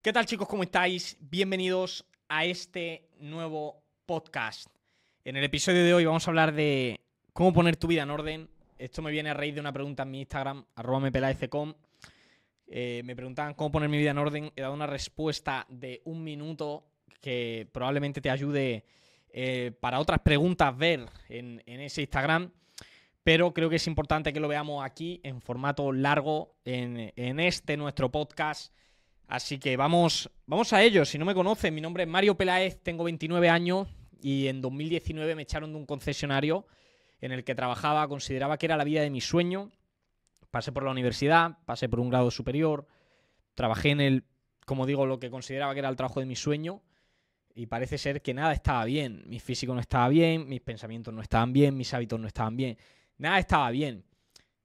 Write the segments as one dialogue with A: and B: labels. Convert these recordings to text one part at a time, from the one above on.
A: ¿Qué tal chicos? ¿Cómo estáis? Bienvenidos a este nuevo podcast. En el episodio de hoy vamos a hablar de cómo poner tu vida en orden. Esto me viene a raíz de una pregunta en mi Instagram, arroba eh, me preguntaban cómo poner mi vida en orden. He dado una respuesta de un minuto que probablemente te ayude eh, para otras preguntas ver en, ese Instagram pero creo que es importante que lo veamos aquí en formato largo, en, este nuestro podcast, Así que vamos, vamos a ello. Si no me conocen, mi nombre es Mario Peláez, tengo 29 años y en 2019 me echaron de un concesionario en el que trabajaba, consideraba que era la vida de mi sueño. Pasé por la universidad, pasé por un grado superior, trabajé en el, como digo, lo que consideraba que era el trabajo de mi sueño y parece ser que nada estaba bien. Mi físico no estaba bien, mis pensamientos no estaban bien, mis hábitos no estaban bien. Nada estaba bien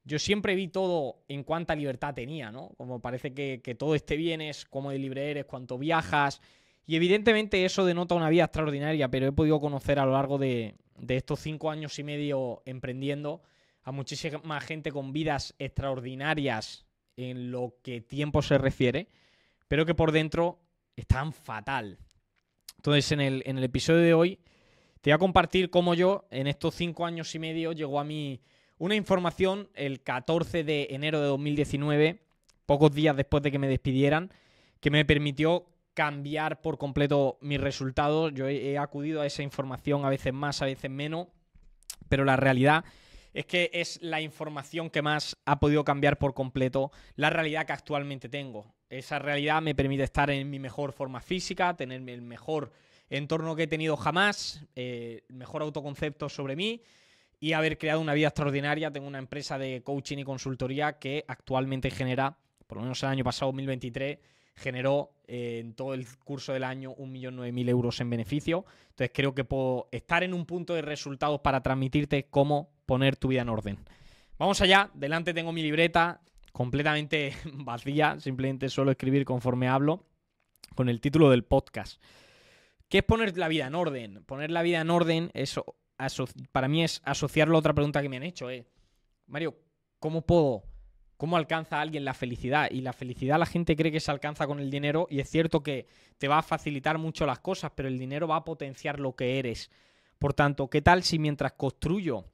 A: yo siempre vi todo en cuánta libertad tenía, ¿no? Como parece que, todo este bien, es cómo de libre eres, cuánto viajas. Y evidentemente eso denota una vida extraordinaria, pero he podido conocer a lo largo de, estos cinco años y medio emprendiendo a muchísima gente con vidas extraordinarias en lo que tiempo se refiere, pero que por dentro están fatal. Entonces, en el, en el episodio de hoy te voy a compartir cómo yo, en estos cinco años y medio, llegó a mi una información el 14 de enero de 2019, pocos días después de que me despidieran, que me permitió cambiar por completo mis resultados. Yo he acudido a esa información a veces más, a veces menos, pero la realidad es que es la información que más ha podido cambiar por completo la realidad que actualmente tengo. Esa realidad me permite estar en mi mejor forma física, tener el mejor entorno que he tenido jamás, el eh, mejor autoconcepto sobre mí y haber creado una vida extraordinaria. Tengo una empresa de coaching y consultoría que actualmente genera, por lo menos el año pasado, 2023, generó eh, en todo el curso del año 1.900.000 euros en beneficio. Entonces creo que puedo estar en un punto de resultados para transmitirte cómo poner tu vida en orden. Vamos allá, delante tengo mi libreta completamente vacía, simplemente suelo escribir conforme hablo, con el título del podcast. ¿Qué es poner la vida en orden? Poner la vida en orden es para mí es asociarlo a otra pregunta que me han hecho. Eh. Mario, ¿cómo puedo, cómo alcanza alguien la felicidad? Y la felicidad la gente cree que se alcanza con el dinero y es cierto que te va a facilitar mucho las cosas, pero el dinero va a potenciar lo que eres. Por tanto, ¿qué tal si mientras construyo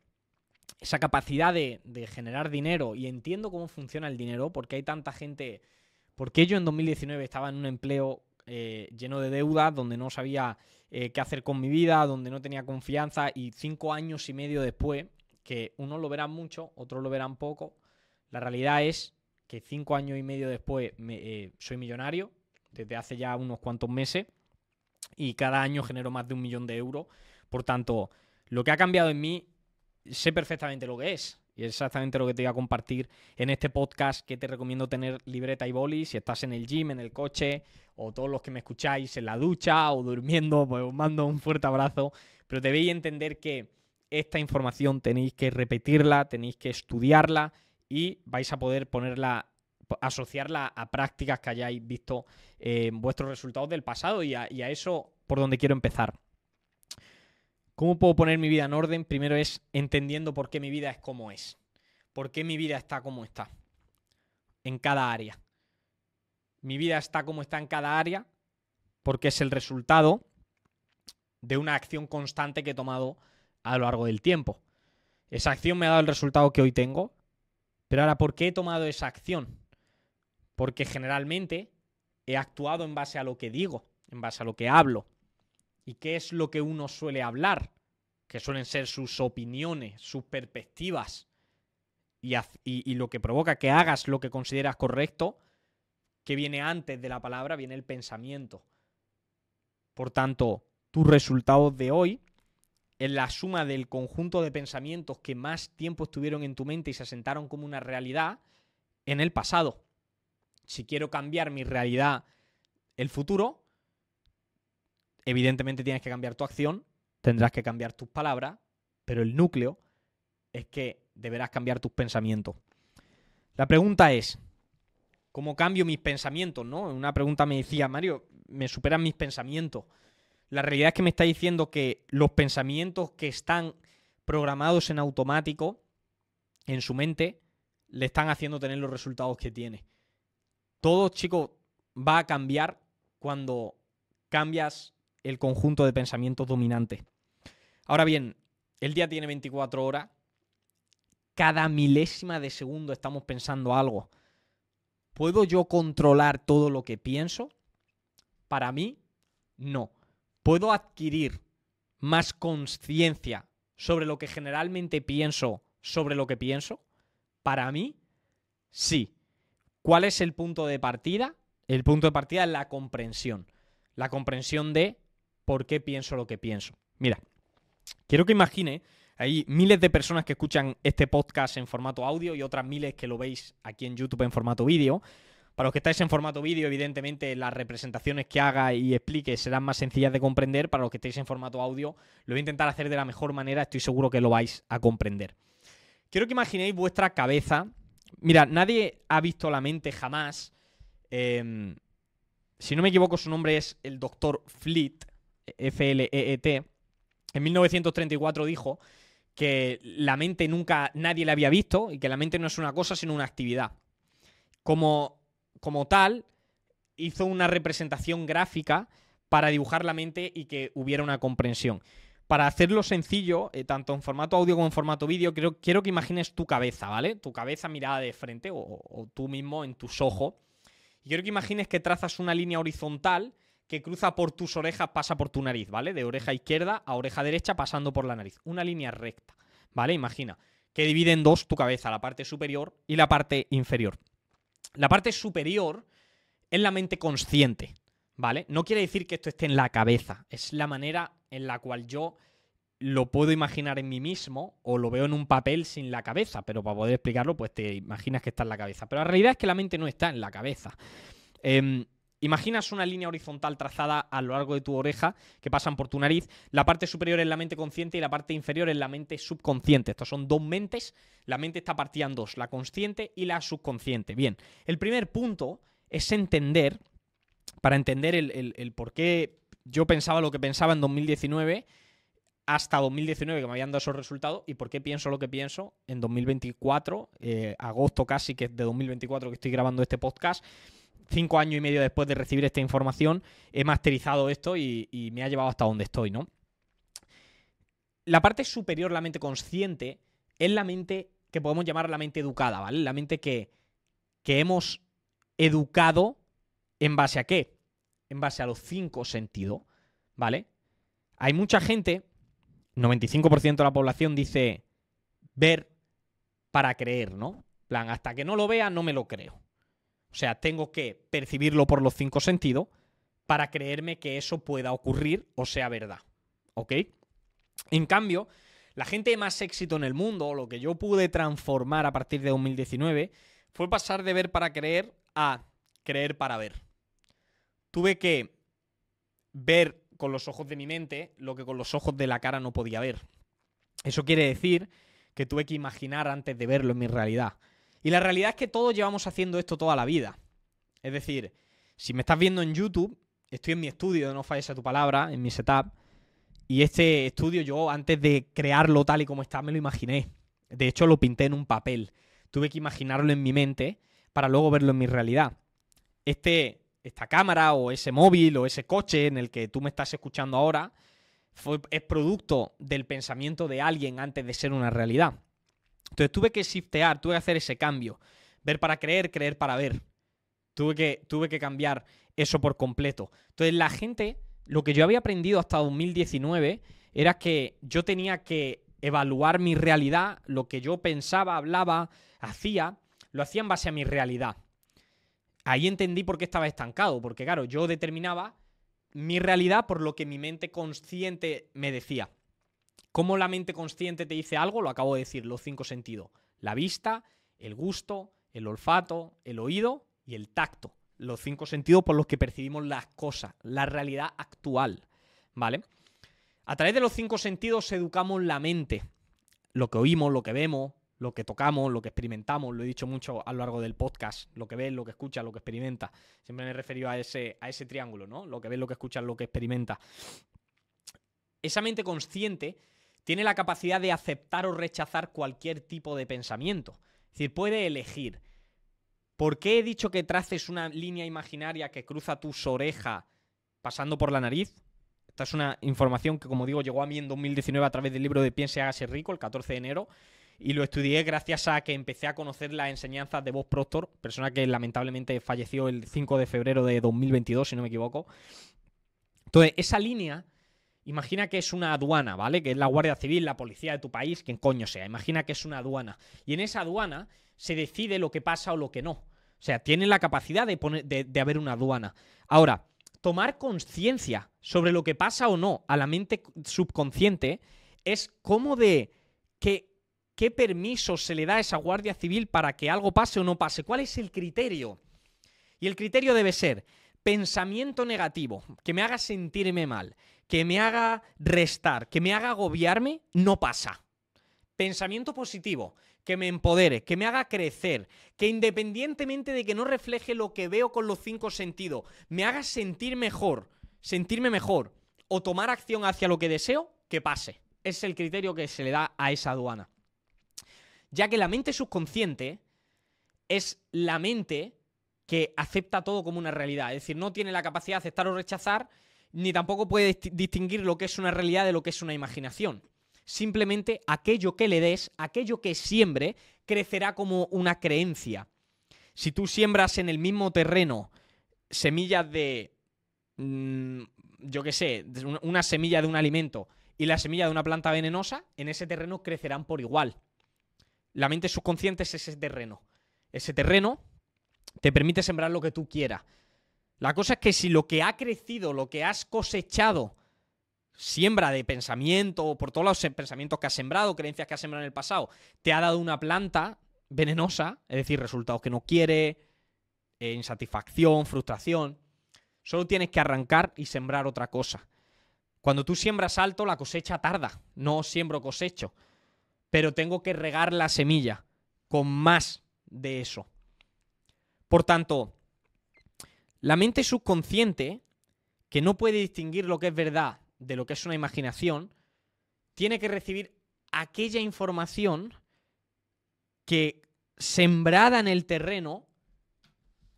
A: esa capacidad de, generar dinero y entiendo cómo funciona el dinero, porque hay tanta gente, porque yo en 2019 estaba en un empleo eh, lleno de deudas, donde no sabía eh, qué hacer con mi vida, donde no tenía confianza y cinco años y medio después, que unos lo verán mucho, otros lo verán poco, la realidad es que cinco años y medio después eh, soy millonario, desde hace ya unos cuantos meses, y cada año genero más de un millón de euros. Por tanto, lo que ha cambiado en mí, sé perfectamente lo que es. Y es exactamente lo que te voy a compartir en este podcast que te recomiendo tener libreta y boli si estás en el gym, en el coche o todos los que me escucháis en la ducha o durmiendo, pues os mando un fuerte abrazo. Pero debéis entender que esta información tenéis que repetirla, tenéis que estudiarla y vais a poder ponerla asociarla a prácticas que hayáis visto en eh, vuestros resultados del pasado y a eso por donde quiero empezar. ¿Cómo puedo poner mi vida en orden? Primero es entendiendo por qué mi vida es como es. ¿Por qué mi vida está como está? En cada área. Mi vida está como está en cada área porque es el resultado de una acción constante que he tomado a lo largo del tiempo. Esa acción me ha dado el resultado que hoy tengo. Pero ahora, ¿por qué he tomado esa acción? Porque generalmente he actuado en base a lo que digo, en base a lo que hablo, y qué es lo que uno suele hablar, que suelen ser sus opiniones, sus perspectivas, y, lo que provoca que hagas lo que consideras correcto, que viene antes de la palabra, viene el pensamiento. Por tanto, tus resultados de hoy es la suma del conjunto de pensamientos que más tiempo estuvieron en tu mente y se asentaron como una realidad en el pasado. Si quiero cambiar mi realidad, el futuro, Evidentemente tienes que cambiar tu acción, tendrás que cambiar tus palabras, pero el núcleo es que deberás cambiar tus pensamientos. La pregunta es, ¿cómo cambio mis pensamientos? ¿no? Una pregunta me decía, Mario, me superan mis pensamientos. La realidad es que me está diciendo que los pensamientos que están programados en automático en su mente le están haciendo tener los resultados que tiene. Todo, chicos, va a cambiar cuando cambias el conjunto de pensamientos dominante. Ahora bien, el día tiene 24 horas, cada milésima de segundo estamos pensando algo. ¿Puedo yo controlar todo lo que pienso? Para mí, no. ¿Puedo adquirir más conciencia sobre lo que generalmente pienso sobre lo que pienso? Para mí, sí. ¿Cuál es el punto de partida? El punto de partida es la comprensión. La comprensión de por qué pienso lo que pienso. Mira, quiero que imagine, hay miles de personas que escuchan este podcast en formato audio y otras miles que lo veis aquí en YouTube en formato vídeo. Para los que estáis en formato vídeo, evidentemente las representaciones que haga y explique serán más sencillas de comprender. Para los que estáis en formato audio, lo voy a intentar hacer de la mejor manera, estoy seguro que lo vais a comprender. Quiero que imaginéis vuestra cabeza. Mira, nadie ha visto la mente jamás. Em, si no me equivoco, su nombre es el Dr. Fleet. FLEET, en 1934 dijo que la mente nunca nadie la había visto y que la mente no es una cosa sino una actividad. Como, tal, hizo una representación gráfica para dibujar la mente y que hubiera una comprensión. Para hacerlo sencillo, eh, tanto en formato audio como en formato vídeo, quiero, quiero, que imagines tu cabeza, ¿vale? Tu cabeza mirada de frente o, o tú mismo en tus ojos. Y quiero que imagines que trazas una línea horizontal que cruza por tus orejas pasa por tu nariz, ¿vale? De oreja izquierda a oreja derecha pasando por la nariz. Una línea recta, ¿vale? Imagina que divide en dos tu cabeza, la parte superior y la parte inferior. La parte superior es la mente consciente, ¿vale? No quiere decir que esto esté en la cabeza, es la manera en la cual yo lo puedo imaginar en mí mismo o lo veo en un papel sin la cabeza, pero para poder explicarlo, pues te imaginas que está en la cabeza. Pero la realidad es que la mente no está en la cabeza. Eh, Imaginas una línea horizontal trazada a lo largo de tu oreja que pasan por tu nariz. La parte superior es la mente consciente y la parte inferior es la mente subconsciente. Estos son dos mentes. La mente está partida en dos, la consciente y la subconsciente. Bien, el primer punto es entender, para entender el, por qué yo pensaba lo que pensaba en 2019 hasta 2019 que me habían dado esos resultados y por qué pienso lo que pienso en 2024, eh, agosto casi que es de 2024 que estoy grabando este podcast cinco años y medio después de recibir esta información, he masterizado esto y, me ha llevado hasta donde estoy, ¿no? La parte superior, la mente consciente, es la mente que podemos llamar la mente educada, ¿vale? La mente que, hemos educado en base a qué? En base a los cinco sentidos, ¿vale? Hay mucha gente, 95% de la población dice ver para creer, ¿no? plan, hasta que no lo vea no me lo creo. O sea, tengo que percibirlo por los cinco sentidos para creerme que eso pueda ocurrir o sea verdad. ¿Ok? En cambio, la gente de más éxito en el mundo, lo que yo pude transformar a partir de 2019, fue pasar de ver para creer a creer para ver. Tuve que ver con los ojos de mi mente lo que con los ojos de la cara no podía ver. Eso quiere decir que tuve que imaginar antes de verlo en mi realidad. Y la realidad es que todos llevamos haciendo esto toda la vida. Es decir, si me estás viendo en YouTube, estoy en mi estudio, no falles a tu palabra, en mi setup. Y este estudio yo antes de crearlo tal y como está, me lo imaginé. De hecho, lo pinté en un papel. Tuve que imaginarlo en mi mente para luego verlo en mi realidad. Este, esta cámara o ese móvil o ese coche en el que tú me estás escuchando ahora es producto del pensamiento de alguien antes de ser una realidad. Entonces tuve que shiftear, tuve que hacer ese cambio. Ver para creer, creer para ver. Tuve que, tuve que cambiar eso por completo. Entonces la gente, lo que yo había aprendido hasta 2019 era que yo tenía que evaluar mi realidad, lo que yo pensaba, hablaba, hacía, lo hacía en base a mi realidad. Ahí entendí por qué estaba estancado, porque claro, yo determinaba mi realidad por lo que mi mente consciente me decía cómo la mente consciente te dice algo, lo acabo de decir, los cinco sentidos. La vista, el gusto, el olfato, el oído y el tacto. Los cinco sentidos por los que percibimos las cosas, la realidad actual. ¿Vale? A través de los cinco sentidos educamos la mente. Lo que oímos, lo que vemos, lo que tocamos, lo que experimentamos, lo he dicho mucho a lo largo del podcast, lo que ves, lo que escuchas, lo que experimentas. Siempre me he referido a ese, a ese triángulo, ¿no? Lo que ves, lo que escuchas, lo que experimentas. Esa mente consciente tiene la capacidad de aceptar o rechazar cualquier tipo de pensamiento. Es decir, puede elegir. ¿Por qué he dicho que traces una línea imaginaria que cruza tus orejas pasando por la nariz? Esta es una información que, como digo, llegó a mí en 2019 a través del libro de Piense hágase rico, el 14 de enero, y lo estudié gracias a que empecé a conocer las enseñanzas de Bob Proctor, persona que lamentablemente falleció el 5 de febrero de 2022, si no me equivoco. Entonces, esa línea Imagina que es una aduana, ¿vale? Que es la Guardia Civil, la policía de tu país, quien coño sea. Imagina que es una aduana. Y en esa aduana se decide lo que pasa o lo que no. O sea, tiene la capacidad de, poner, de, haber una aduana. Ahora, tomar conciencia sobre lo que pasa o no a la mente subconsciente es como de qué permiso se le da a esa Guardia Civil para que algo pase o no pase. ¿Cuál es el criterio? Y el criterio debe ser, pensamiento negativo, que me haga sentirme mal, que me haga restar, que me haga agobiarme, no pasa. Pensamiento positivo, que me empodere, que me haga crecer, que independientemente de que no refleje lo que veo con los cinco sentidos, me haga sentir mejor, sentirme mejor o tomar acción hacia lo que deseo, que pase. Es el criterio que se le da a esa aduana. Ya que la mente subconsciente es la mente que acepta todo como una realidad. Es decir, no tiene la capacidad de aceptar o rechazar, ni tampoco puede distinguir lo que es una realidad de lo que es una imaginación. Simplemente aquello que le des, aquello que siembre, crecerá como una creencia. Si tú siembras en el mismo terreno semillas de, mm, yo qué sé, una semilla de un alimento y la semilla de una planta venenosa, en ese terreno crecerán por igual. La mente subconsciente es ese terreno. Ese terreno te permite sembrar lo que tú quieras. La cosa es que si lo que ha crecido, lo que has cosechado, siembra de pensamiento, o por todos los pensamientos que has sembrado, creencias que has sembrado en el pasado, te ha dado una planta venenosa, es decir, resultados que no quiere, eh, insatisfacción, frustración, solo tienes que arrancar y sembrar otra cosa. Cuando tú siembras alto, la cosecha tarda, no siembro cosecho, pero tengo que regar la semilla con más de eso. Por tanto, la mente subconsciente, que no puede distinguir lo que es verdad de lo que es una imaginación, tiene que recibir aquella información que sembrada en el terreno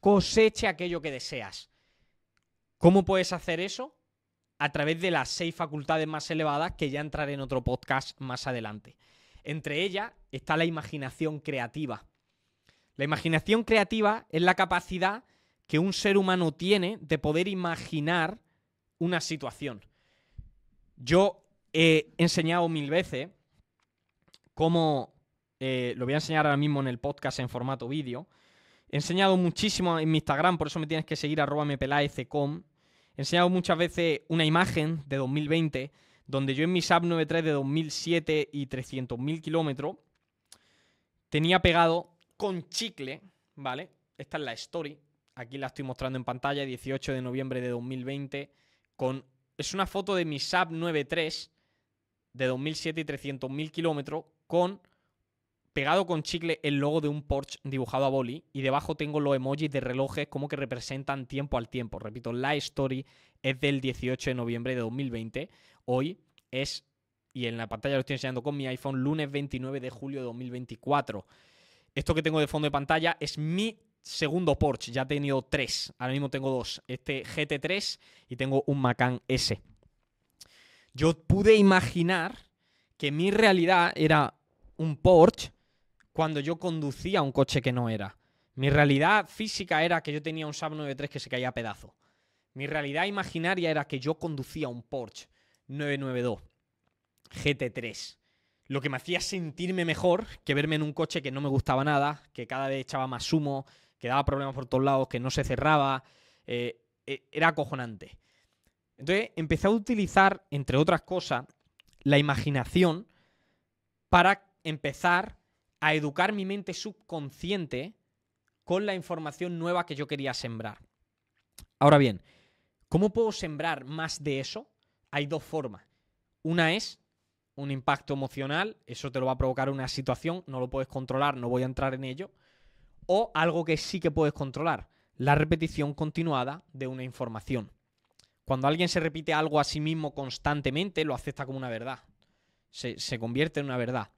A: coseche aquello que deseas. ¿Cómo puedes hacer eso? A través de las seis facultades más elevadas que ya entraré en otro podcast más adelante. Entre ellas está la imaginación creativa. La imaginación creativa es la capacidad que un ser humano tiene de poder imaginar una situación. Yo he enseñado mil veces cómo, eh, lo voy a enseñar ahora mismo en el podcast en formato vídeo, he enseñado muchísimo en mi Instagram, por eso me tienes que seguir arroba mpelaecom, he enseñado muchas veces una imagen de 2020 donde yo en mi SAP 93 de 2007 y 300.000 kilómetros tenía pegado con chicle, ¿vale? Esta es la story. Aquí la estoy mostrando en pantalla, 18 de noviembre de 2020. Con... Es una foto de mi SAP 93 de 2007 y 300.000 kilómetros con pegado con chicle el logo de un Porsche dibujado a boli y debajo tengo los emojis de relojes como que representan tiempo al tiempo. Repito, la story es del 18 de noviembre de 2020. Hoy es, y en la pantalla lo estoy enseñando con mi iPhone, lunes 29 de julio de 2024. Esto que tengo de fondo de pantalla es mi segundo Porsche. Ya he tenido tres. Ahora mismo tengo dos. Este GT3 y tengo un Macan S. Yo pude imaginar que mi realidad era un Porsche cuando yo conducía un coche que no era. Mi realidad física era que yo tenía un Saab 93 que se caía a pedazo. Mi realidad imaginaria era que yo conducía un Porsche 992 GT3 lo que me hacía sentirme mejor que verme en un coche que no me gustaba nada, que cada vez echaba más humo, que daba problemas por todos lados, que no se cerraba, eh, e, era acojonante. Entonces empecé a utilizar, entre otras cosas, la imaginación para empezar a educar mi mente subconsciente con la información nueva que yo quería sembrar. Ahora bien, ¿cómo puedo sembrar más de eso? Hay dos formas. Una es un impacto emocional, eso te lo va a provocar una situación, no lo puedes controlar, no voy a entrar en ello, o algo que sí que puedes controlar, la repetición continuada de una información. Cuando alguien se repite algo a sí mismo constantemente, lo acepta como una verdad, se, convierte en una verdad.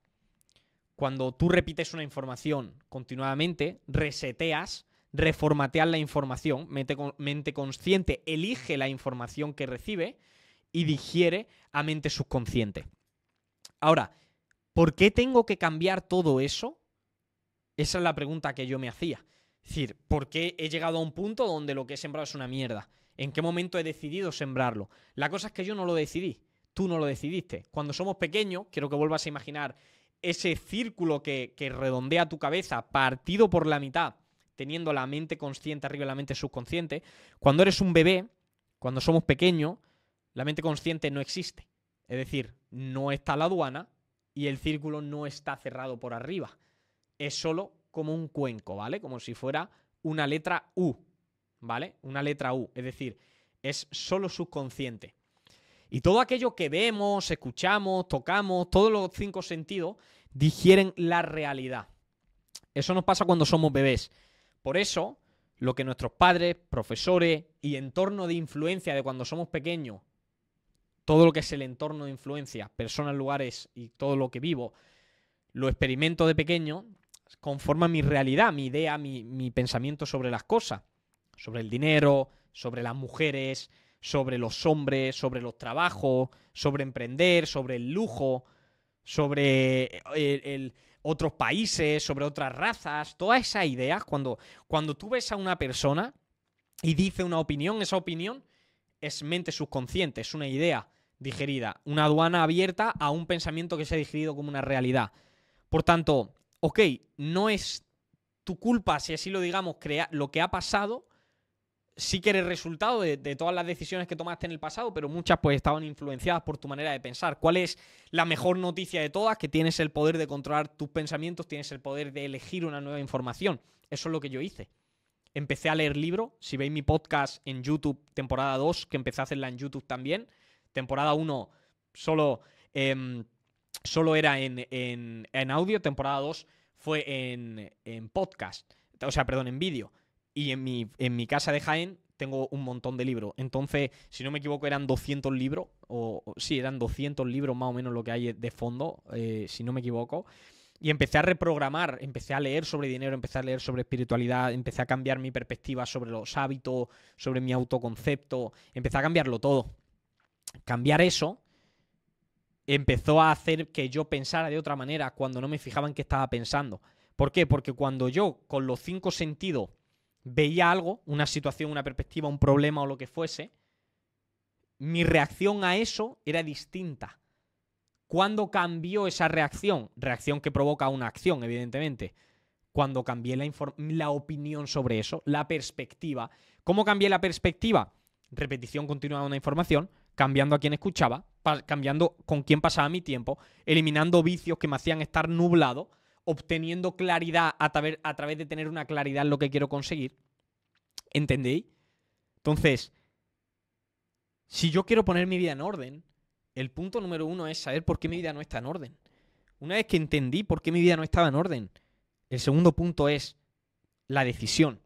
A: Cuando tú repites una información continuadamente, reseteas, reformateas la información, mente consciente elige la información que recibe y digiere a mente subconsciente. Ahora, ¿por qué tengo que cambiar todo eso? Esa es la pregunta que yo me hacía. Es decir, ¿por qué he llegado a un punto donde lo que he sembrado es una mierda? ¿En qué momento he decidido sembrarlo? La cosa es que yo no lo decidí, tú no lo decidiste. Cuando somos pequeños, quiero que vuelvas a imaginar ese círculo que, redondea tu cabeza, partido por la mitad, teniendo la mente consciente arriba y la mente subconsciente. Cuando eres un bebé, cuando somos pequeños, la mente consciente no existe. Es decir, no está la aduana y el círculo no está cerrado por arriba. Es solo como un cuenco, ¿vale? Como si fuera una letra U, ¿vale? Una letra U, es decir, es solo subconsciente. Y todo aquello que vemos, escuchamos, tocamos, todos los cinco sentidos digieren la realidad. Eso nos pasa cuando somos bebés. Por eso, lo que nuestros padres, profesores y entorno de influencia de cuando somos pequeños todo lo que es el entorno de influencia, personas, lugares y todo lo que vivo, lo experimento de pequeño, conforma mi realidad, mi idea, mi, pensamiento sobre las cosas, sobre el dinero, sobre las mujeres, sobre los hombres, sobre los trabajos, sobre emprender, sobre el lujo, sobre eh, otros países, sobre otras razas, todas esas ideas, cuando, cuando tú ves a una persona y dice una opinión, esa opinión es mente subconsciente, es una idea digerida, una aduana abierta a un pensamiento que se ha digerido como una realidad. Por tanto, ok, no es tu culpa, si así lo digamos, crea lo que ha pasado, sí que eres resultado de, de, todas las decisiones que tomaste en el pasado, pero muchas pues estaban influenciadas por tu manera de pensar. ¿Cuál es la mejor noticia de todas? Que tienes el poder de controlar tus pensamientos, tienes el poder de elegir una nueva información. Eso es lo que yo hice. Empecé a leer libro. Si veis mi podcast en YouTube, temporada 2, que empecé a hacerla en YouTube también. Temporada 1 em, solo, era en, en, audio. Temporada 2 fue en, en, podcast. O sea, perdón, en vídeo. Y en mi, en mi casa de Jaén tengo un montón de libros. Entonces, si no me equivoco, eran 200 libros. O, sí, eran 200 libros más o menos lo que hay de fondo, eh, si no me equivoco. Y empecé a reprogramar, empecé a leer sobre dinero, empecé a leer sobre espiritualidad, empecé a cambiar mi perspectiva sobre los hábitos, sobre mi autoconcepto, empecé a cambiarlo todo. Cambiar eso empezó a hacer que yo pensara de otra manera cuando no me fijaba en qué estaba pensando. ¿Por qué? Porque cuando yo con los cinco sentidos veía algo, una situación, una perspectiva, un problema o lo que fuese, mi reacción a eso era distinta. ¿Cuándo cambió esa reacción? Reacción que provoca una acción, evidentemente. Cuando cambié la, opinión sobre eso, la perspectiva. ¿Cómo cambié la perspectiva? Repetición continua de una información, cambiando a quien escuchaba, cambiando con quién pasaba mi tiempo, eliminando vicios que me hacían estar nublado, obteniendo claridad a, a través de tener una claridad en lo que quiero conseguir. ¿Entendéis? Entonces, si yo quiero poner mi vida en orden, el punto número uno es saber por qué mi vida no está en orden. Una vez que entendí por qué mi vida no estaba en orden, el segundo punto es la decisión.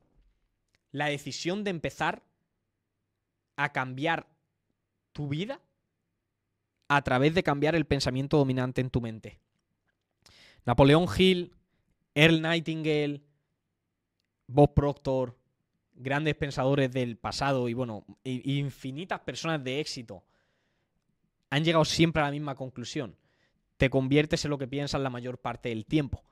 A: La decisión de empezar a cambiar tu vida a través de cambiar el pensamiento dominante en tu mente. Napoleón Hill, Earl Nightingale, Bob Proctor, grandes pensadores del pasado y bueno, infinitas personas de éxito han llegado siempre a la misma conclusión. Te conviertes en lo que piensas la mayor parte del tiempo.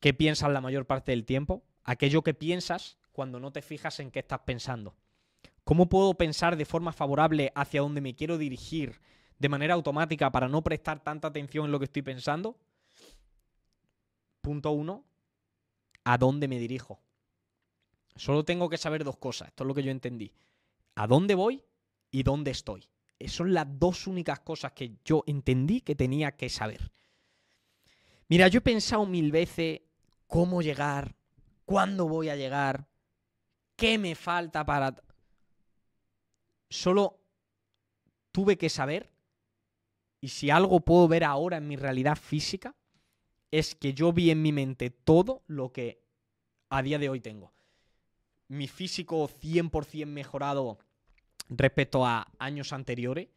A: ¿Qué piensas la mayor parte del tiempo? Aquello que piensas cuando no te fijas en qué estás pensando. ¿Cómo puedo pensar de forma favorable hacia donde me quiero dirigir de manera automática para no prestar tanta atención en lo que estoy pensando? Punto uno, ¿a dónde me dirijo? Solo tengo que saber dos cosas, esto es lo que yo entendí. ¿A dónde voy y dónde estoy? son las dos únicas cosas que yo entendí que tenía que saber. Mira, yo he pensado mil veces cómo llegar, cuándo voy a llegar, qué me falta para... Solo tuve que saber, y si algo puedo ver ahora en mi realidad física, es que yo vi en mi mente todo lo que a día de hoy tengo. Mi físico 100% mejorado respecto a años anteriores.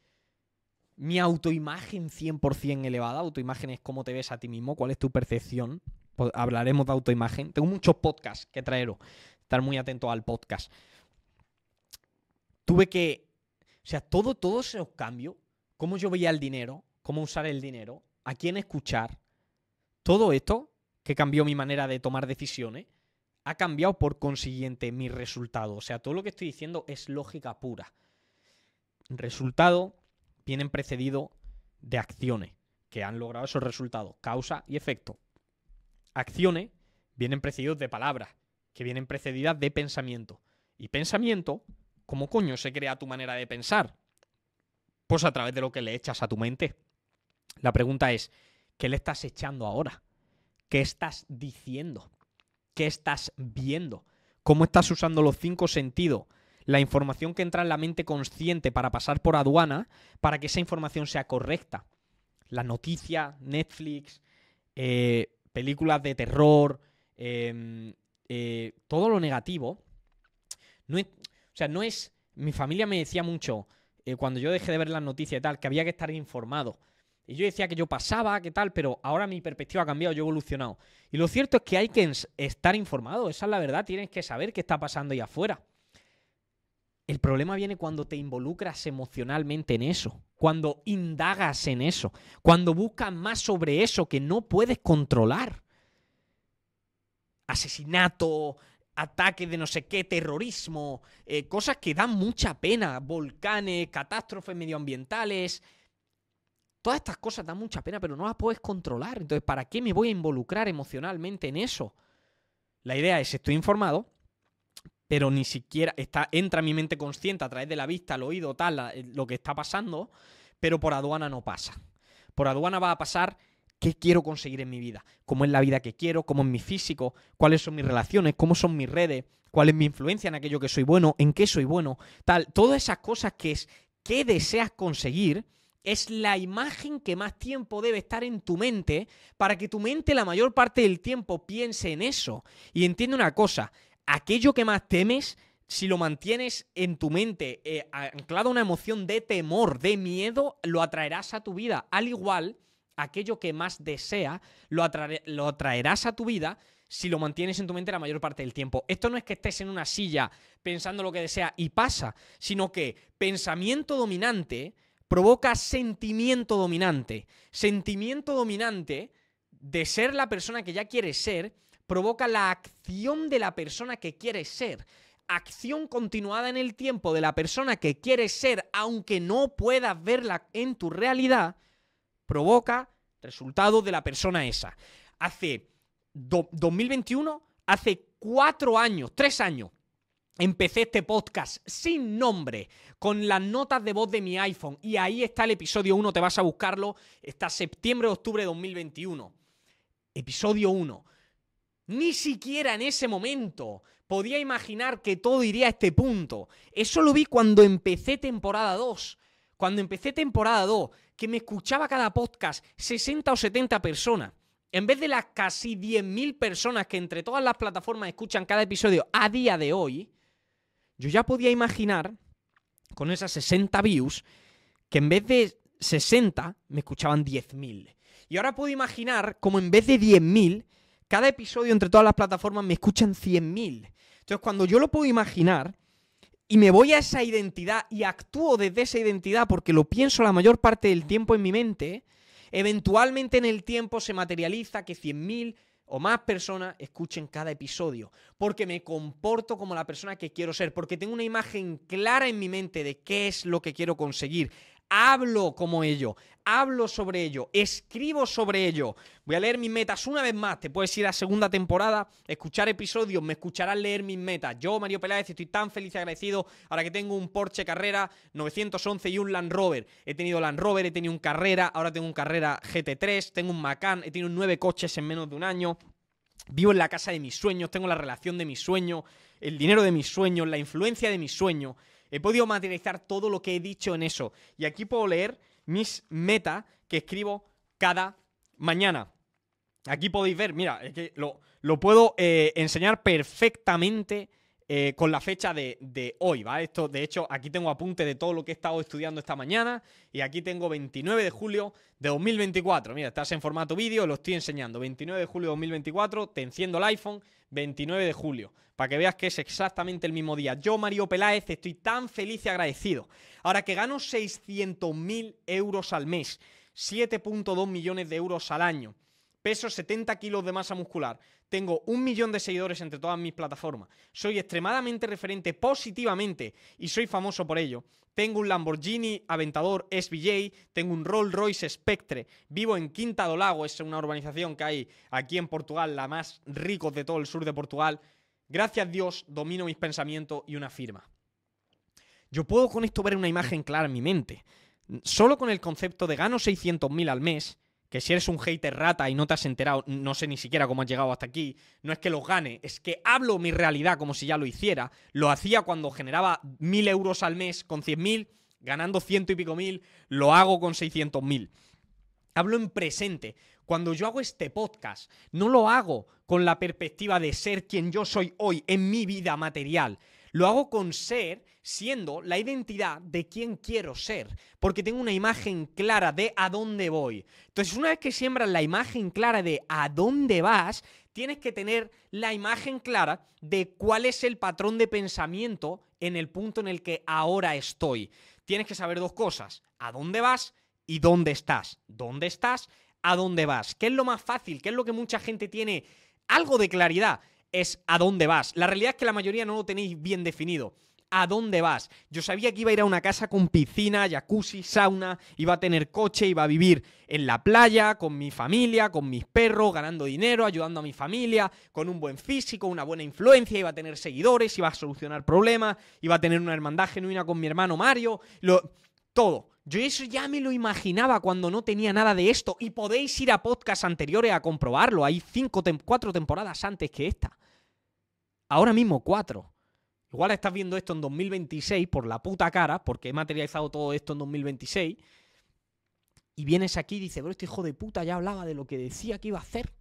A: Mi autoimagen 100% elevada. Autoimagen es cómo te ves a ti mismo, cuál es tu percepción. Pues hablaremos de autoimagen. Tengo muchos podcasts que traeros. Estar muy atento al podcast. Tuve que. O sea, todo, se esos cambios, cómo yo veía el dinero, cómo usar el dinero, a quién escuchar, todo esto que cambió mi manera de tomar decisiones, ha cambiado por consiguiente mi resultado. O sea, todo lo que estoy diciendo es lógica pura. Resultado vienen precedido de acciones que han logrado esos resultados, causa y efecto. Acciones vienen precedidos de palabras, que vienen precedidas de pensamiento. Y pensamiento, ¿cómo coño se crea tu manera de pensar? Pues a través de lo que le echas a tu mente. La pregunta es, ¿qué le estás echando ahora? ¿Qué estás diciendo? estás viendo, cómo estás usando los cinco sentidos, la información que entra en la mente consciente para pasar por aduana, para que esa información sea correcta. La noticia, Netflix, eh, películas de terror, em, eh, todo lo negativo. No es, o sea, no es... Mi familia me decía mucho, eh, cuando yo dejé de ver las noticias y tal, que había que estar informado y yo decía que yo pasaba, que tal, pero ahora mi perspectiva ha cambiado, yo he evolucionado. Y lo cierto es que hay que estar informado, esa es la verdad, tienes que saber qué está pasando ahí afuera. El problema viene cuando te involucras emocionalmente en eso, cuando indagas en eso, cuando buscas más sobre eso que no puedes controlar. Asesinato, ataques de no sé qué, terrorismo, eh, cosas que dan mucha pena, volcanes, catástrofes medioambientales, Todas estas cosas dan mucha pena, pero no las puedes controlar. Entonces, ¿para qué me voy a involucrar emocionalmente en eso? La idea es, estoy informado, pero ni siquiera está, entra mi mente consciente a través de la vista, el oído, tal, eh, lo que está pasando, pero por aduana no pasa. Por aduana va a pasar qué quiero conseguir en mi vida, cómo es la vida que quiero, cómo es mi físico, cuáles son mis relaciones, cómo son mis redes, cuál es mi influencia en aquello que soy bueno, en qué soy bueno, tal, todas esas cosas que es qué deseas conseguir es la imagen que más tiempo debe estar en tu mente para que tu mente la mayor parte del tiempo piense en eso. Y entiende una cosa, aquello que más temes, si lo mantienes en tu mente eh, anclado a una emoción de temor, de miedo, lo atraerás a tu vida. Al igual, aquello que más desea, lo, lo atraerás a tu vida si lo mantienes en tu mente la mayor parte del tiempo. Esto no es que estés en una silla pensando lo que desea y pasa, sino que pensamiento dominante provoca sentimiento dominante. Sentimiento dominante de ser la persona que ya quieres ser provoca la acción de la persona que quieres ser. Acción continuada en el tiempo de la persona que quieres ser, aunque no puedas verla en tu realidad, provoca resultado de la persona esa. Hace 2021, hace cuatro años, tres años, Empecé este podcast sin nombre, con las notas de voz de mi iPhone. Y ahí está el episodio 1, te vas a buscarlo. Está septiembre-octubre de 2021. Episodio 1. Ni siquiera en ese momento podía imaginar que todo iría a este punto. Eso lo vi cuando empecé temporada 2. Cuando empecé temporada 2, que me escuchaba cada podcast 60 o 70 personas. En vez de las casi 10.000 personas que entre todas las plataformas escuchan cada episodio a día de hoy, yo ya podía imaginar con esas 60 views que en vez de 60 me escuchaban 10.000. Y ahora puedo imaginar como en vez de 10.000, cada episodio entre todas las plataformas me escuchan 100.000. Entonces cuando yo lo puedo imaginar y me voy a esa identidad y actúo desde esa identidad porque lo pienso la mayor parte del tiempo en mi mente, eventualmente en el tiempo se materializa que 100.000, o más personas escuchen cada episodio, porque me comporto como la persona que quiero ser, porque tengo una imagen clara en mi mente de qué es lo que quiero conseguir, hablo como ello, hablo sobre ello, escribo sobre ello. Voy a leer mis metas una vez más. Te puedes ir a segunda temporada, escuchar episodios, me escucharás leer mis metas. Yo, Mario Peláez, estoy tan feliz y agradecido ahora que tengo un Porsche Carrera 911 y un Land Rover. He tenido Land Rover, he tenido un Carrera, ahora tengo un Carrera GT3, tengo un Macan, he tenido nueve coches en menos de un año. Vivo en la casa de mis sueños, tengo la relación de mis sueños, el dinero de mis sueños, la influencia de mis sueños. He podido materializar todo lo que he dicho en eso. Y aquí puedo leer mis metas que escribo cada mañana. Aquí podéis ver, mira, es que lo, puedo eh, enseñar perfectamente eh, con la fecha de, hoy, ¿va? Esto, de hecho, aquí tengo apunte de todo lo que he estado estudiando esta mañana y aquí tengo 29 de julio de 2024. Mira, estás en formato vídeo, lo estoy enseñando. 29 de julio de 2024, te enciendo el iPhone, 29 de julio, para que veas que es exactamente el mismo día. Yo, Mario Peláez, estoy tan feliz y agradecido. Ahora que gano 600.000 euros al mes, 7.2 millones de euros al año peso 70 kilos de masa muscular, tengo un millón de seguidores entre todas mis plataformas, soy extremadamente referente positivamente y soy famoso por ello, tengo un Lamborghini Aventador SBJ, tengo un Rolls Royce Spectre, vivo en Quinta do Lago, es una urbanización que hay aquí en Portugal, la más rica de todo el sur de Portugal, gracias a Dios domino mis pensamientos y una firma. Yo puedo con esto ver una imagen clara en mi mente. Solo con el concepto de gano 600.000 al mes, que si eres un hater rata y no te has enterado, no sé ni siquiera cómo has llegado hasta aquí, no es que los gane, es que hablo mi realidad como si ya lo hiciera. Lo hacía cuando generaba mil euros al mes con cien mil, ganando ciento y pico mil, lo hago con seiscientos mil. Hablo en presente. Cuando yo hago este podcast, no lo hago con la perspectiva de ser quien yo soy hoy en mi vida material. Lo hago con ser siendo la identidad de quién quiero ser, porque tengo una imagen clara de a dónde voy. Entonces, una vez que siembras la imagen clara de a dónde vas, tienes que tener la imagen clara de cuál es el patrón de pensamiento en el punto en el que ahora estoy. Tienes que saber dos cosas, a dónde vas y dónde estás. ¿Dónde estás? ¿A dónde vas? ¿Qué es lo más fácil? ¿Qué es lo que mucha gente tiene algo de claridad? Es a dónde vas. La realidad es que la mayoría no lo tenéis bien definido a dónde vas. Yo sabía que iba a ir a una casa con piscina, jacuzzi, sauna, iba a tener coche, iba a vivir en la playa, con mi familia, con mis perros, ganando dinero, ayudando a mi familia, con un buen físico, una buena influencia, iba a tener seguidores, iba a solucionar problemas, iba a tener una hermandad genuina con mi hermano Mario, lo... todo. Yo eso ya me lo imaginaba cuando no tenía nada de esto y podéis ir a podcasts anteriores a comprobarlo. Hay cinco, cuatro temporadas antes que esta. Ahora mismo cuatro. Igual estás viendo esto en 2026 por la puta cara, porque he materializado todo esto en 2026. Y vienes aquí y dices, bro, este hijo de puta ya hablaba de lo que decía que iba a hacer.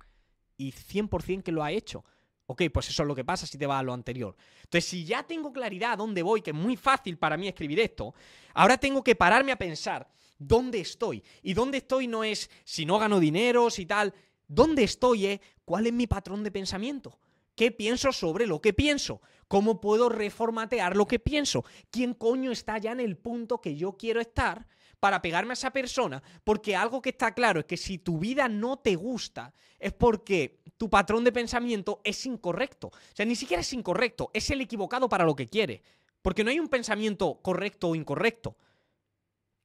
A: Y 100% que lo ha hecho. Ok, pues eso es lo que pasa si te vas a lo anterior. Entonces, si ya tengo claridad dónde voy, que es muy fácil para mí escribir esto, ahora tengo que pararme a pensar dónde estoy. Y dónde estoy no es si no gano dinero, si tal. ¿Dónde estoy? Eh? ¿Cuál es mi patrón de pensamiento? ¿Qué pienso sobre lo que pienso? ¿Cómo puedo reformatear lo que pienso? ¿Quién coño está ya en el punto que yo quiero estar para pegarme a esa persona? Porque algo que está claro es que si tu vida no te gusta, es porque tu patrón de pensamiento es incorrecto. O sea, ni siquiera es incorrecto, es el equivocado para lo que quiere. Porque no hay un pensamiento correcto o incorrecto.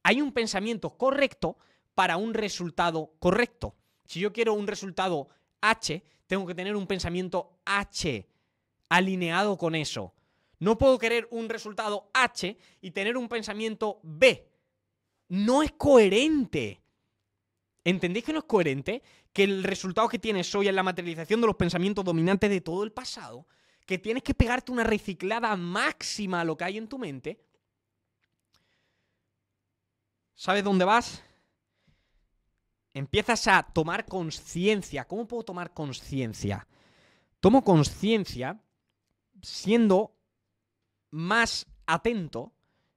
A: Hay un pensamiento correcto para un resultado correcto. Si yo quiero un resultado H, tengo que tener un pensamiento H alineado con eso. No puedo querer un resultado H y tener un pensamiento B. No es coherente. ¿Entendéis que no es coherente? Que el resultado que tienes hoy es la materialización de los pensamientos dominantes de todo el pasado. Que tienes que pegarte una reciclada máxima a lo que hay en tu mente. ¿Sabes dónde vas? empiezas a tomar conciencia. ¿Cómo puedo tomar conciencia? Tomo conciencia siendo más atento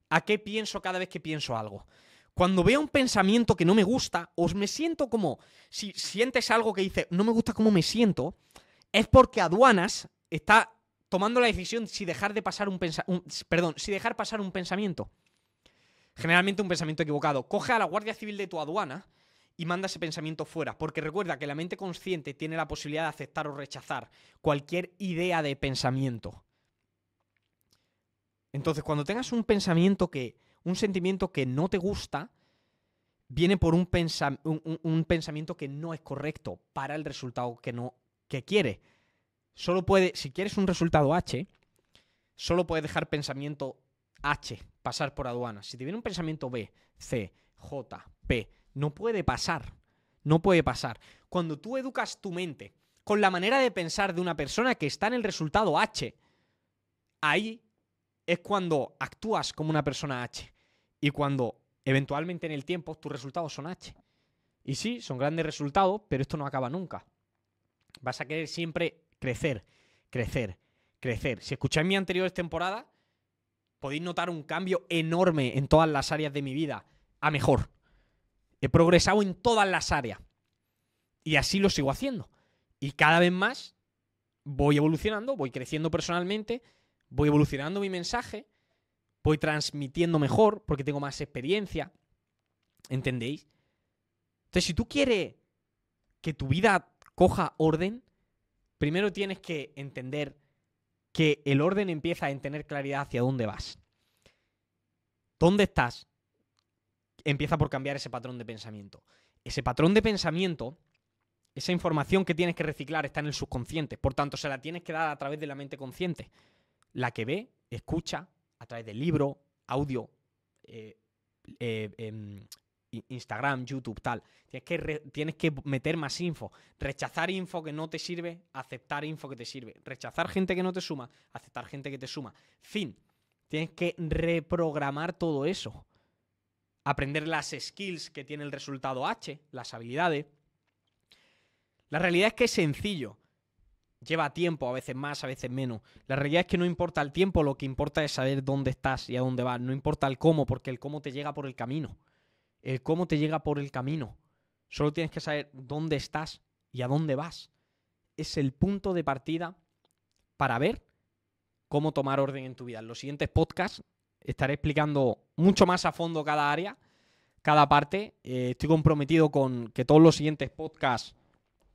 A: a qué pienso cada vez que pienso algo. Cuando veo un pensamiento que no me gusta, o me siento como, si sientes algo que dice, no me gusta cómo me siento, es porque aduanas está tomando la decisión si dejar de pasar un, perdón, si dejar pasar un pensamiento. Generalmente un pensamiento equivocado. Coge a la Guardia Civil de tu aduana y manda ese pensamiento fuera, porque recuerda que la mente consciente tiene la posibilidad de aceptar o rechazar cualquier idea de pensamiento. Entonces, cuando tengas un pensamiento que, un sentimiento que no te gusta, viene por un, un, pensamiento que no es correcto para el resultado que no que quiere. Solo puede, si quieres un resultado H, solo puedes dejar pensamiento H pasar por aduana. Si te viene un pensamiento B, C, J, P, no puede pasar. No puede pasar. Cuando tú educas tu mente con la manera de pensar de una persona que está en el resultado H, ahí es cuando actúas como una persona H. Y cuando eventualmente en el tiempo tus resultados son H. Y sí, son grandes resultados, pero esto no acaba nunca. Vas a querer siempre crecer, crecer, crecer. Si escucháis mi anterior temporada, podéis notar un cambio enorme en todas las áreas de mi vida. A mejor. He progresado en todas las áreas. Y así lo sigo haciendo. Y cada vez más voy evolucionando, voy creciendo personalmente, voy evolucionando mi mensaje, voy transmitiendo mejor porque tengo más experiencia. ¿Entendéis? Entonces, si tú quieres que tu vida coja orden, primero tienes que entender que el orden empieza en tener claridad hacia dónde vas. ¿Dónde estás? empieza por cambiar ese patrón de pensamiento. Ese patrón de pensamiento, esa información que tienes que reciclar está en el subconsciente, por tanto se la tienes que dar a través de la mente consciente, la que ve, escucha, a través del libro, audio, eh, eh, em, Instagram, YouTube, tal. Tienes que, tienes que meter más info. Rechazar info que no te sirve, aceptar info que te sirve. Rechazar gente que no te suma, aceptar gente que te suma. Fin. Tienes que reprogramar todo eso aprender las skills que tiene el resultado H, las habilidades. La realidad es que es sencillo. Lleva tiempo, a veces más, a veces menos. La realidad es que no importa el tiempo, lo que importa es saber dónde estás y a dónde vas. No importa el cómo, porque el cómo te llega por el camino. El cómo te llega por el camino. Solo tienes que saber dónde estás y a dónde vas. Es el punto de partida para ver cómo tomar orden en tu vida. En los siguientes podcasts Estaré explicando mucho más a fondo cada área, cada parte. Eh, estoy comprometido con que todos los siguientes podcasts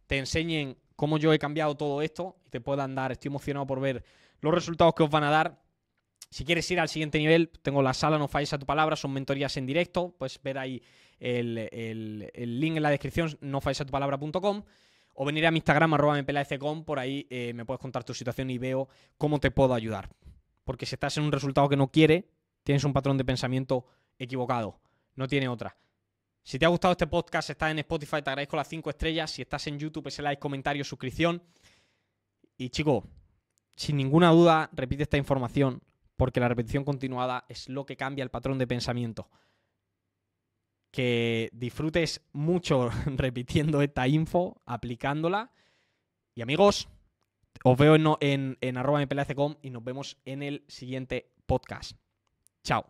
A: te enseñen cómo yo he cambiado todo esto y te puedan dar. Estoy emocionado por ver los resultados que os van a dar. Si quieres ir al siguiente nivel, tengo la sala, no falles a tu palabra, son mentorías en directo. Puedes ver ahí el, link en la descripción, no a tu palabra.com. O venir a mi Instagram, arroba por ahí eh, me puedes contar tu situación y veo cómo te puedo ayudar. Porque si estás en un resultado que no quiere, tienes un patrón de pensamiento equivocado. No tiene otra. Si te ha gustado este podcast, estás en Spotify, te agradezco las 5 estrellas. Si estás en YouTube, ese like, comentario, suscripción. Y chico, sin ninguna duda, repite esta información porque la repetición continuada es lo que cambia el patrón de pensamiento. Que disfrutes mucho repitiendo esta info, aplicándola. Y amigos, os veo en, en, en y nos vemos en el siguiente podcast. Chao.